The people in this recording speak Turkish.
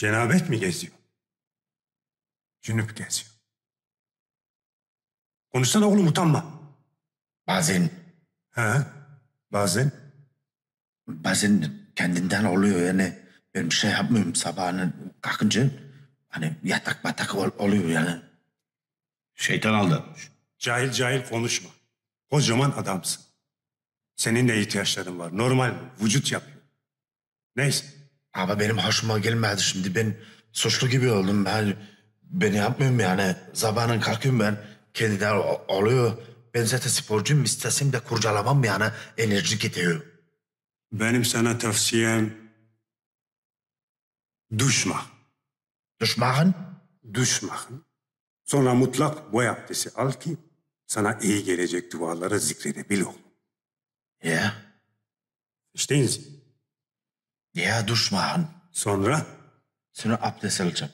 Cenabet mi geziyor? Cünüp geziyor. Konuşsana oğlum utanma. Bazen Ha? Bazen? bazen kendinden oluyor yani. Ben bir şey yapmıyorum sabahını kalkınca. Hani yatak batak oluyor yani. Şeytan aldatmış. Cahil cahil konuşma. Kocaman adamsın. Senin de ihtiyaçların var. Normal vücut yapıyor. Neyse. Ama benim hoşuma gelmedi şimdi. Ben suçlu gibi oldum. Ben, ben yapmıyorum yani. Zabanın kalkıyorum ben. Kendiler oluyor. Ben zaten sporcuyum. İstesem de kurcalamam yani. Enerji gidiyor. Benim sana tavsiyem düşma. Düşmanın? Düşmanın. Sonra mutlak boy abdesti al ki sana iyi gelecek duaları zikredebil oğlum. Ya? Yeah. Verstehen ya Dusch Sonra? Sonra abdest alacağım.